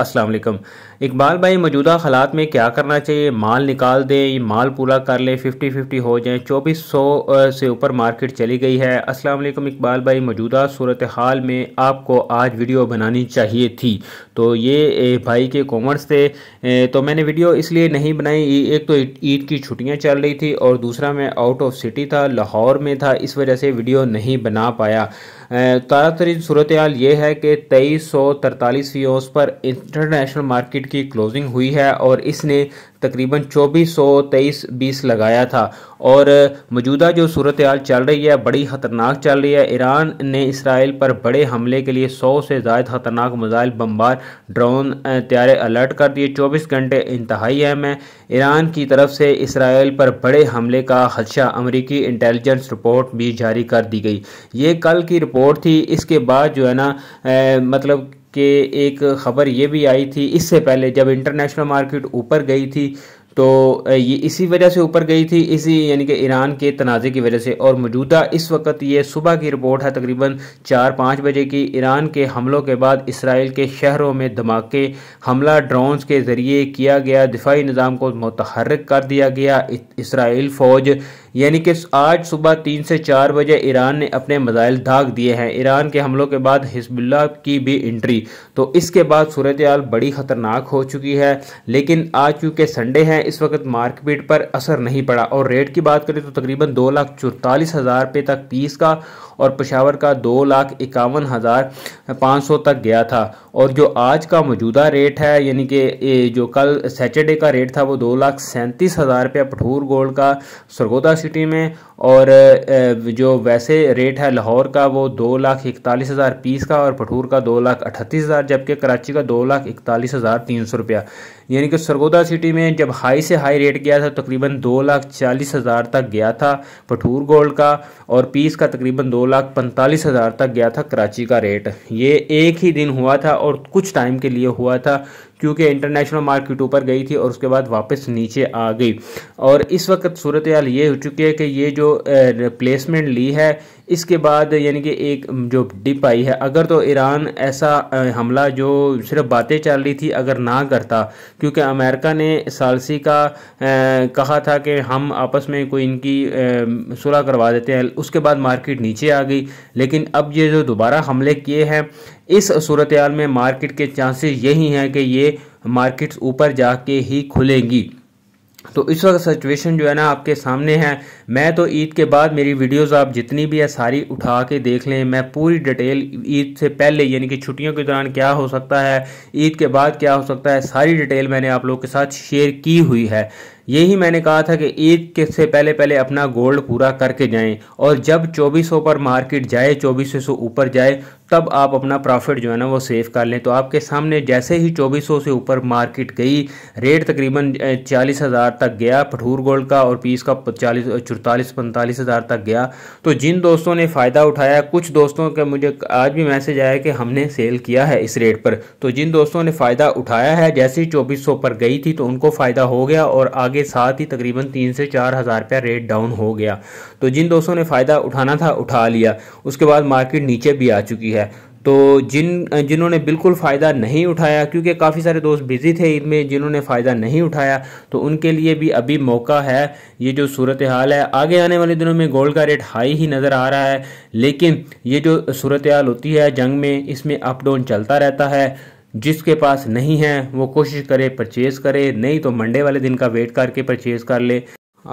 अस्सलाम वालेकुम इकबाल भाई मौजूदा हालात में क्या करना चाहिए माल निकाल दें माल पूरा कर लें फिफ्टी फिफ्टी हो जाए चौबीस सौ से ऊपर मार्केट चली गई है अस्सलाम वालेकुम इकबाल भाई मौजूदा सूरत हाल में आपको आज वीडियो बनानी चाहिए थी तो ये भाई के कॉमर्स थे तो मैंने वीडियो इसलिए नहीं बनाई एक तो ईद की छुट्टियाँ चल रही थी और दूसरा मैं आउट ऑफ सिटी था लाहौर में था इस वजह से वीडियो नहीं बना पाया तारा तरीन सूरत हाल ये है कि तेईस सौ तरतालीस पर इंटरनेशनल मार्केट की क्लोजिंग हुई है और इसने तकरीबन चौबीस सौ तेईस बीस लगाया था और मौजूदा जो सूरत हाल चल रही है बड़ी ख़तरनाक चल रही है ईरान ने इसराइल पर बड़े हमले के लिए सौ से ज़ायद ख़तरनाक मिज़ाइल बम्बार ड्रोन तैयार अलर्ट कर दिए चौबीस घंटे इंतहाई अहम है ईरान की तरफ से इसराइल पर बड़े हमले का खदशा अमरीकी इंटेलिजेंस रिपोर्ट भी जारी कर दी गई ये कल की रिपोर्ट थी इसके बाद जो है ना मतलब कि एक ख़बर ये भी आई थी इससे पहले जब इंटरनेशनल मार्केट ऊपर गई थी तो ये इसी वजह से ऊपर गई थी इसी यानी कि ईरान के तनाज़े की वजह से और मौजूदा इस वक्त ये सुबह की रिपोर्ट है तकरीबन चार पाँच बजे की ईरान के हमलों के बाद इसराइल के शहरों में धमाके हमला ड्रोन्स के ज़रिए किया गया दिफाई निज़ाम को मतहरक कर दिया गया इसराइल फ़ौज यानी कि आज सुबह तीन से चार बजे ईरान ने अपने मज़ाइल दाग दिए हैं ईरान के हमलों के बाद हिजबुल्ला की भी एंट्री तो इसके बाद सूरत हाल बड़ी ख़तरनाक हो चुकी है लेकिन आज चूँकि संडे हैं इस वक्त मार्केट पर असर नहीं पड़ा और रेट की बात करें तो तकरीबन दो लाख चौतालीस हज़ार रुपये तक पीस का और पेशावर का दो लाख इक्यावन हज़ार पाँच सौ तक गया था और जो आज का मौजूदा रेट है यानी कि जो कल सैटरडे का रेट था वो दो लाख सैंतीस हज़ार रुपया पठूर गोल्ड का सरगोदा सिटी में और जो वैसे रेट है लाहौर का वो दो लाख इकतालीस हज़ार पीस का और पठूर का दो लाख अठतीस हज़ार जबकि कराची का दो लाख इकतालीस हज़ार तीन सौ रुपया यानी कि सरगोदा सिटी में जब हाई से हाई रेट गया था तकरीबन दो लाख चालीस हज़ार तक गया था पठूर गोल्ड का और पीस का तकरीबन दो लाख पैंतालीस हज़ार तक गया था कराची का रेट ये एक ही दिन हुआ था और कुछ टाइम के लिए हुआ था क्योंकि इंटरनेशनल मार्केट ऊपर गई थी और उसके बाद वापस नीचे आ गई और इस वक्त सूरत हाल ये हो चुकी है कि ये जो रिप्लेसमेंट ली है इसके बाद यानी कि एक जो डिप आई है अगर तो ईरान ऐसा हमला जो सिर्फ बातें चल रही थी अगर ना करता क्योंकि अमेरिका ने सालसी का आ, कहा था कि हम आपस में कोई इनकी सुलह करवा देते हैं उसके बाद मार्केट नीचे आ गई लेकिन अब ये जो दोबारा हमले किए हैं इस सूरत हाल में मार्केट के चांसेस यही हैं कि ये मार्केट्स ऊपर जाके ही खुलेंगी तो इस वक्त सिचुएशन जो है ना आपके सामने है मैं तो ईद के बाद मेरी वीडियोस आप जितनी भी है सारी उठा के देख लें मैं पूरी डिटेल ईद से पहले यानी कि छुट्टियों के दौरान क्या हो सकता है ईद के बाद क्या हो सकता है सारी डिटेल मैंने आप लोगों के साथ शेयर की हुई है यही मैंने कहा था कि ईद के से पहले पहले अपना गोल्ड पूरा करके जाएं और जब 2400 पर मार्केट जाए 2400 ऊपर जाए तब आप अपना प्रॉफिट जो है ना वो सेव कर लें तो आपके सामने जैसे ही 2400 से ऊपर मार्केट गई रेट तकरीबन चालीस हज़ार तक गया पठूर गोल्ड का और पीस का चालीस चौतालीस पैंतालीस हज़ार तक गया तो जिन दोस्तों ने फ़ायदा उठाया कुछ दोस्तों का मुझे आज भी मैसेज आया कि हमने सेल किया है इस रेट पर तो जिन दोस्तों ने फ़ायदा उठाया है जैसे ही चौबीस पर गई थी तो उनको फ़ायदा हो गया और आगे आगे साथ ही तकरीबन तीन से चार हज़ार रुपया रेट डाउन हो गया तो जिन दोस्तों ने फ़ायदा उठाना था उठा लिया उसके बाद मार्केट नीचे भी आ चुकी है तो जिन जिन्होंने बिल्कुल फ़ायदा नहीं उठाया क्योंकि काफ़ी सारे दोस्त बिज़ी थे ईद में जिन्होंने फ़ायदा नहीं उठाया तो उनके लिए भी अभी मौका है ये जो सूरत हाल है आगे आने वाले दिनों में गोल्ड का रेट हाई ही नज़र आ रहा है लेकिन ये जो सूरत हाल होती है जंग में इसमें अप डाउन चलता रहता है जिसके पास नहीं है वो कोशिश करे परचेज करे नहीं तो मंडे वाले दिन का वेट करके परचेज कर ले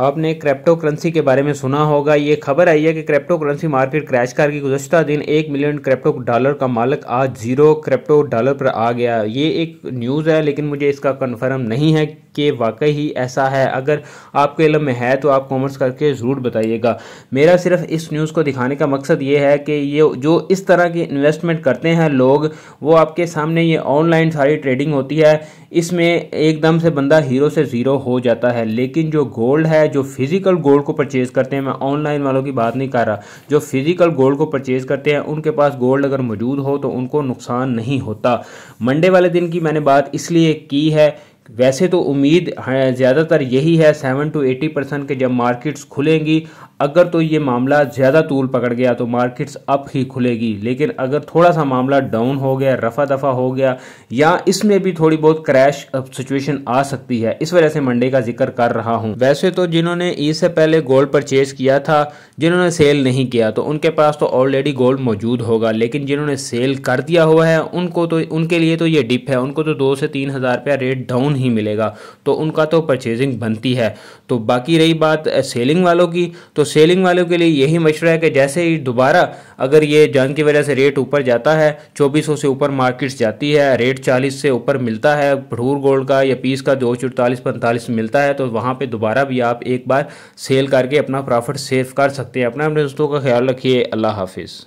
आपने क्रिप्टो करेंसी के बारे में सुना होगा ये खबर आई है कि क्रिप्टो करेंसी मार्केट क्रैश करके गुजशत दिन एक मिलियन क्रिप्टो डॉलर का मालिक आज जीरो क्रिप्टो डॉलर पर आ गया ये एक न्यूज़ है लेकिन मुझे इसका कन्फर्म नहीं है कि वाकई ही ऐसा है अगर आपके इलम में है तो आप कॉमेंट्स करके ज़रूर बताइएगा मेरा सिर्फ इस न्यूज़ को दिखाने का मकसद ये है कि ये जो इस तरह की इन्वेस्टमेंट करते हैं लोग वो आपके सामने ये ऑनलाइन सारी ट्रेडिंग होती है इसमें एकदम से बंदा हीरो से ज़ीरो हो जाता है लेकिन जो गोल्ड है जो फिज़िकल गोल्ड को परचेज़ करते हैं मैं ऑनलाइन वालों की बात नहीं कर रहा जो फिज़िकल गोल्ड को परचेज़ करते हैं उनके पास गोल्ड अगर मौजूद हो तो उनको नुकसान नहीं होता मंडे वाले दिन की मैंने बात इसलिए की है वैसे तो उम्मीद ज़्यादातर यही है सेवन टू एटी परसेंट के जब मार्केट्स खुलेंगी अगर तो ये मामला ज़्यादा तूल पकड़ गया तो मार्केट्स अप ही खुलेगी लेकिन अगर थोड़ा सा मामला डाउन हो गया रफा दफा हो गया या इसमें भी थोड़ी बहुत क्रैश सिचुएशन आ सकती है इस वजह से मंडे का जिक्र कर रहा हूँ वैसे तो जिन्होंने ईद e से पहले गोल्ड परचेज किया था जिन्होंने सेल नहीं किया तो उनके पास तो ऑलरेडी गोल्ड मौजूद होगा लेकिन जिन्होंने सेल कर दिया हुआ है उनको तो उनके लिए तो ये डिप है उनको तो दो से तीन हज़ार रुपया रेट डाउन नहीं मिलेगा तो उनका तो परचेजिंग बनती है तो बाकी रही बात सेलिंग वालों की तो सेलिंग वालों के लिए यही मशवरा है कि जैसे ही दोबारा अगर ये जंग की वजह से रेट ऊपर जाता है चौबीस से ऊपर मार्केट्स जाती है रेट चालीस से ऊपर मिलता है भरूर गोल्ड का या पीस का दो चौतालीस पैंतालीस मिलता है तो वहाँ पर दोबारा भी आप एक बार सेल करके अपना प्रॉफिट सेव कर सकते हैं अपने अपने दोस्तों का ख्याल रखिए अल्लाह हाफिज़